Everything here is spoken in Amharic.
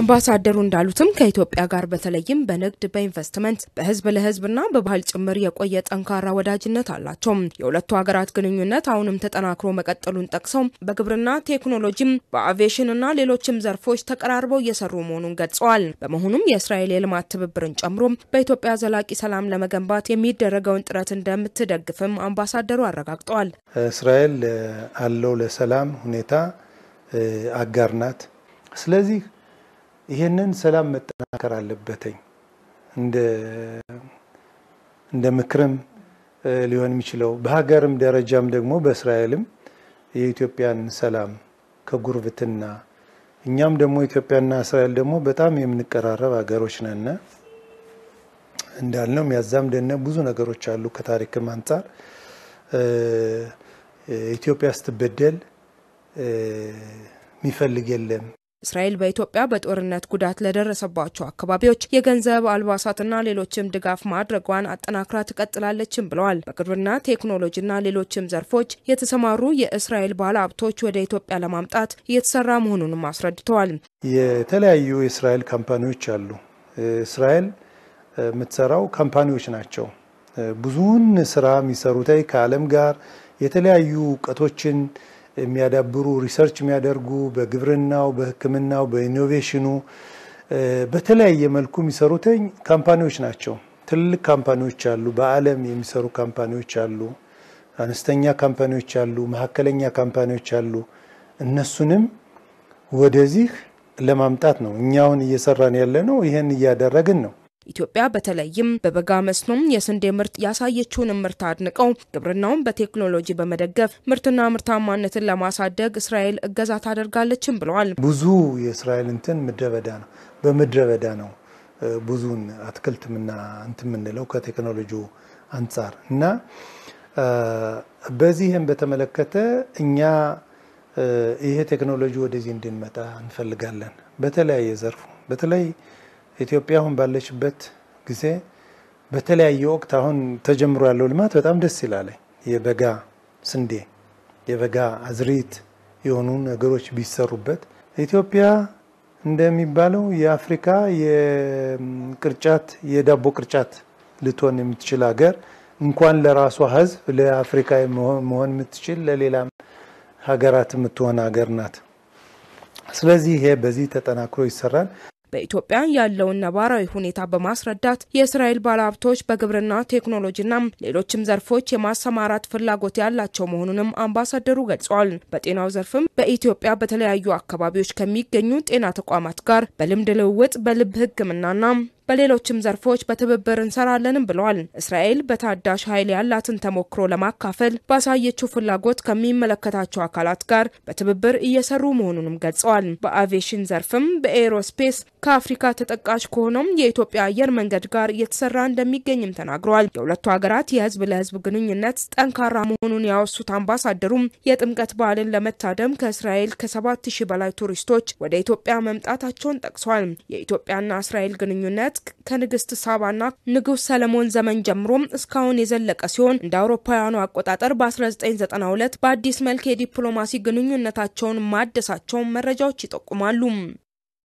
አምባሳደሩ እንዳሉትም ከኢትዮጵያ ጋር በተለይም በንግድ፣ በኢንቨስትመንት፣ በህዝብ ለህዝብና በባህል ጭምር የቆየ ጠንካራ ወዳጅነት አላቸው። የሁለቱ ሀገራት ግንኙነት አሁንም ተጠናክሮ መቀጠሉን ጠቅሰው በግብርና ቴክኖሎጂም፣ በአቪዬሽንና ሌሎችም ዘርፎች ተቀራርበው እየሰሩ መሆኑን ገልጸዋል። በመሆኑም የእስራኤል የልማት ትብብርን ጨምሮ በኢትዮጵያ ዘላቂ ሰላም ለመገንባት የሚደረገውን ጥረት እንደምትደግፍም አምባሳደሩ አረጋግጠዋል። እስራኤል አለው ለሰላም ሁኔታ አጋር ናት። ስለዚህ ይህንን ሰላም መጠናከር አለበትኝ እንደ ምክርም ሊሆን የሚችለው በሀገርም ደረጃም ደግሞ በእስራኤልም የኢትዮጵያን ሰላም ከጉርብትና እኛም ደግሞ ኢትዮጵያና እስራኤል ደግሞ በጣም የምንቀራረብ ሀገሮች ነን። እንዳልነው የሚያዛምደነ ብዙ ነገሮች አሉ። ከታሪክም አንጻር ኢትዮጵያ ስትበደል የሚፈልግ የለም እስራኤል በኢትዮጵያ በጦርነት ጉዳት ለደረሰባቸው አካባቢዎች የገንዘብ አልባሳትና ሌሎችም ድጋፍ ማድረጓን አጠናክራ ትቀጥላለችም ብለዋል። በግብርና ቴክኖሎጂና ሌሎችም ዘርፎች የተሰማሩ የእስራኤል ባለሀብቶች ወደ ኢትዮጵያ ለማምጣት እየተሰራ መሆኑንም አስረድተዋል። የተለያዩ የእስራኤል ካምፓኒዎች አሉ። እስራኤል የምትሰራው ካምፓኒዎች ናቸው። ብዙውን ስራ የሚሰሩት ከዓለም ጋር የተለያዩ እውቀቶችን የሚያዳብሩ ሪሰርች የሚያደርጉ በግብርናው፣ በሕክምናው፣ በኢኖቬሽኑ በተለያየ መልኩ የሚሰሩትኝ ካምፓኒዎች ናቸው። ትልቅ ካምፓኒዎች አሉ፣ በዓለም የሚሰሩ ካምፓኒዎች አሉ፣ አነስተኛ ካምፓኒዎች አሉ፣ መካከለኛ ካምፓኒዎች አሉ። እነሱንም ወደዚህ ለማምጣት ነው እኛውን እየሰራን ያለ ነው። ይህን እያደረግን ነው። ኢትዮጵያ በተለይም በበጋ መስኖም የስንዴ ምርት ያሳየችውን ምርት አድንቀው ግብርናውን በቴክኖሎጂ በመደገፍ ምርትና ምርታማነትን ለማሳደግ እስራኤል እገዛ ታደርጋለችም ብለዋል። ብዙ የእስራኤል እንትን ምድረበዳ ነው፣ በምድረበዳ ነው ብዙን አትክልት ምና እንትን የምንለው ከቴክኖሎጂ አንጻር እና በዚህም በተመለከተ እኛ ይሄ ቴክኖሎጂ ወደዚህ እንድንመጣ እንፈልጋለን። በተለያየ ዘርፉ በተለይ ኢትዮጵያ አሁን ባለችበት ጊዜ በተለያየ ወቅት አሁን ተጀምሮ ያለው ልማት በጣም ደስ ይላል። የበጋ ስንዴ፣ የበጋ አዝሪት የሆኑ ነገሮች ቢሰሩበት ኢትዮጵያ እንደሚባለው የአፍሪካ የቅርጫት የዳቦ ቅርጫት ልትሆን የምትችል ሀገር እንኳን ለራሷ ሕዝብ ለአፍሪካ መሆን የምትችል ለሌላ ሀገራት የምትሆን ሀገር ናት። ስለዚህ ይሄ በዚህ ተጠናክሮ ይሰራል። በኢትዮጵያ ያለውን ነባራዊ ሁኔታ በማስረዳት የእስራኤል ባለሀብቶች በግብርና ቴክኖሎጂና ሌሎችም ዘርፎች የማሰማራት ፍላጎት ያላቸው መሆኑንም አምባሳደሩ ገልጸዋል። በጤናው ዘርፍም በኢትዮጵያ በተለያዩ አካባቢዎች ከሚገኙ ጤና ተቋማት ጋር በልምድ ልውውጥ በልብ ሕክምናና በሌሎችም ዘርፎች በትብብር እንሰራለንም ብለዋል። እስራኤል በታዳሽ ኃይል ያላትን ተሞክሮ ለማካፈል ባሳየችው ፍላጎት ከሚመለከታቸው አካላት ጋር በትብብር እየሰሩ መሆኑንም ገልጸዋል። በአቪዬሽን ዘርፍም በኤሮስፔስ ከአፍሪካ ተጠቃሽ ከሆነውም የኢትዮጵያ አየር መንገድ ጋር እየተሰራ እንደሚገኝም ተናግረዋል። የሁለቱ ሀገራት የህዝብ ለህዝብ ግንኙነት ጠንካራ መሆኑን ያወሱት አምባሳደሩም የጥምቀት በዓልን ለመታደም ከእስራኤል ከሰባት ሺህ በላይ ቱሪስቶች ወደ ኢትዮጵያ መምጣታቸውን ጠቅሰዋል። የኢትዮጵያና እስራኤል ግንኙነት ስምምነት ከንግስት ሳባና ንጉስ ሰለሞን ዘመን ጀምሮ እስካሁን የዘለቀ ሲሆን እንደ አውሮፓውያኑ አቆጣጠር በ1992 በአዲስ መልክ የዲፕሎማሲ ግንኙነታቸውን ማደሳቸውን መረጃዎች ይጠቁማሉ።